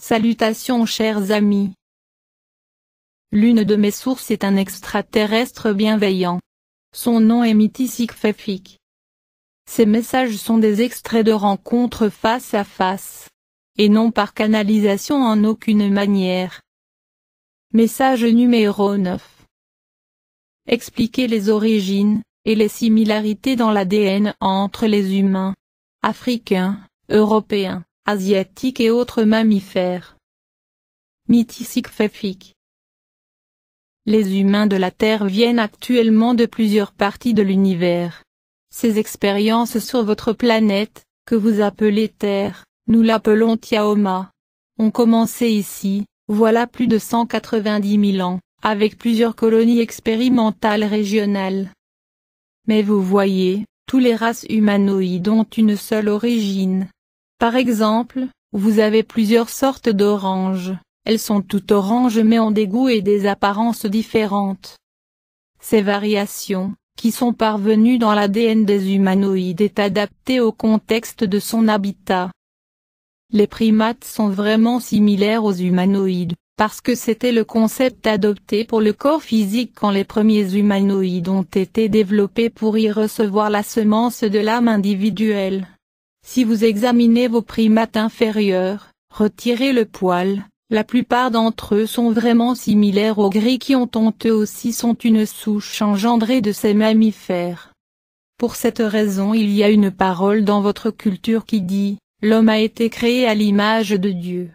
Salutations chers amis. L'une de mes sources est un extraterrestre bienveillant. Son nom est Mythisik Fefik. Ces messages sont des extraits de rencontres face à face. Et non par canalisation en aucune manière. Message numéro 9. Expliquer les origines, et les similarités dans l'ADN entre les humains. Africains, Européens, asiatiques et autres mammifères. Mythicique Les humains de la Terre viennent actuellement de plusieurs parties de l'univers. Ces expériences sur votre planète, que vous appelez Terre, nous l'appelons Tiaoma, On commencé ici, voilà plus de 190 000 ans, avec plusieurs colonies expérimentales régionales. Mais vous voyez, tous les races humanoïdes ont une seule origine, par exemple, vous avez plusieurs sortes d'oranges, elles sont toutes oranges mais ont des goûts et des apparences différentes. Ces variations, qui sont parvenues dans l'ADN des humanoïdes est adaptée au contexte de son habitat. Les primates sont vraiment similaires aux humanoïdes, parce que c'était le concept adopté pour le corps physique quand les premiers humanoïdes ont été développés pour y recevoir la semence de l'âme individuelle. Si vous examinez vos primates inférieurs, retirez le poil, la plupart d'entre eux sont vraiment similaires aux gris qui ont eux aussi sont une souche engendrée de ces mammifères. Pour cette raison il y a une parole dans votre culture qui dit, l'homme a été créé à l'image de Dieu.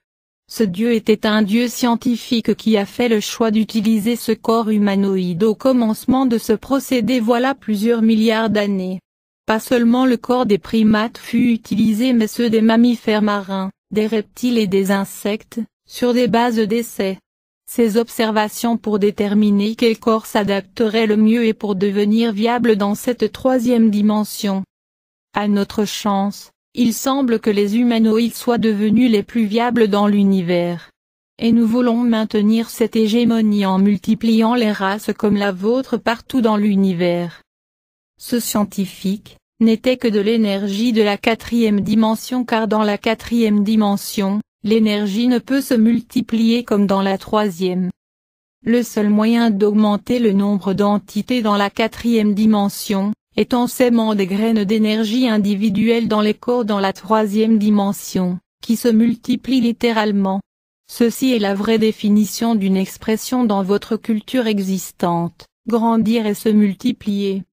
Ce Dieu était un Dieu scientifique qui a fait le choix d'utiliser ce corps humanoïde au commencement de ce procédé voilà plusieurs milliards d'années. Pas seulement le corps des primates fut utilisé mais ceux des mammifères marins, des reptiles et des insectes, sur des bases d'essais. Ces observations pour déterminer quel corps s'adapterait le mieux et pour devenir viable dans cette troisième dimension. À notre chance, il semble que les humanoïdes soient devenus les plus viables dans l'univers. Et nous voulons maintenir cette hégémonie en multipliant les races comme la vôtre partout dans l'univers. Ce scientifique, n'était que de l'énergie de la quatrième dimension car dans la quatrième dimension, l'énergie ne peut se multiplier comme dans la troisième. Le seul moyen d'augmenter le nombre d'entités dans la quatrième dimension, est en sémant des graines d'énergie individuelles dans les corps dans la troisième dimension, qui se multiplient littéralement. Ceci est la vraie définition d'une expression dans votre culture existante, grandir et se multiplier.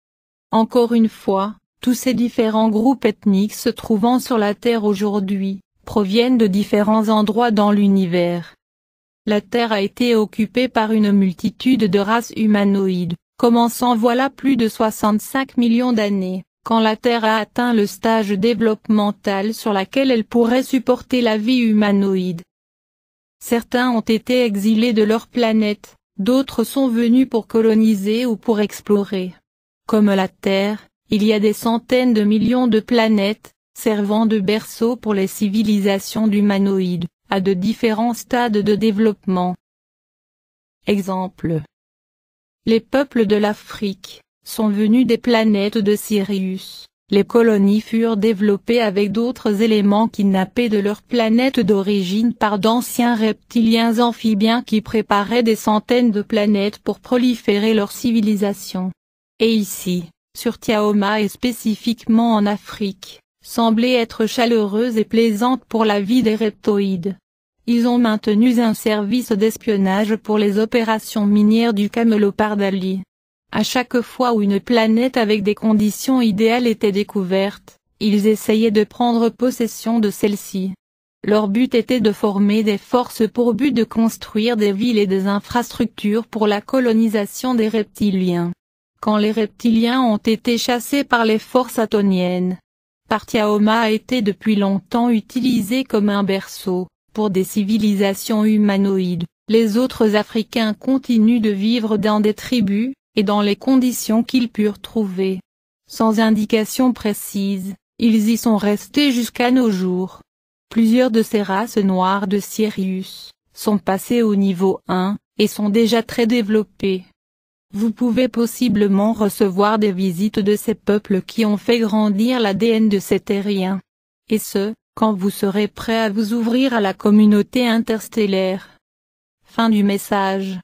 Encore une fois, tous ces différents groupes ethniques se trouvant sur la Terre aujourd'hui, proviennent de différents endroits dans l'univers. La Terre a été occupée par une multitude de races humanoïdes, commençant voilà plus de 65 millions d'années, quand la Terre a atteint le stage développemental sur laquelle elle pourrait supporter la vie humanoïde. Certains ont été exilés de leur planète, d'autres sont venus pour coloniser ou pour explorer. Comme la Terre, il y a des centaines de millions de planètes, servant de berceau pour les civilisations d'humanoïdes, à de différents stades de développement. Exemple. Les peuples de l'Afrique sont venus des planètes de Sirius. Les colonies furent développées avec d'autres éléments kidnappés de leur planète d'origine par d'anciens reptiliens amphibiens qui préparaient des centaines de planètes pour proliférer leur civilisation et ici, sur Tiaoma et spécifiquement en Afrique, semblait être chaleureuse et plaisante pour la vie des reptoïdes. Ils ont maintenu un service d'espionnage pour les opérations minières du Camelopardali. À chaque fois où une planète avec des conditions idéales était découverte, ils essayaient de prendre possession de celle-ci. Leur but était de former des forces pour but de construire des villes et des infrastructures pour la colonisation des reptiliens quand les reptiliens ont été chassés par les forces atoniennes. Partiaoma a été depuis longtemps utilisé comme un berceau, pour des civilisations humanoïdes. Les autres Africains continuent de vivre dans des tribus, et dans les conditions qu'ils purent trouver. Sans indication précise, ils y sont restés jusqu'à nos jours. Plusieurs de ces races noires de Sirius, sont passées au niveau 1, et sont déjà très développées. Vous pouvez possiblement recevoir des visites de ces peuples qui ont fait grandir l'ADN de ces terriens. Et ce, quand vous serez prêt à vous ouvrir à la communauté interstellaire. Fin du message.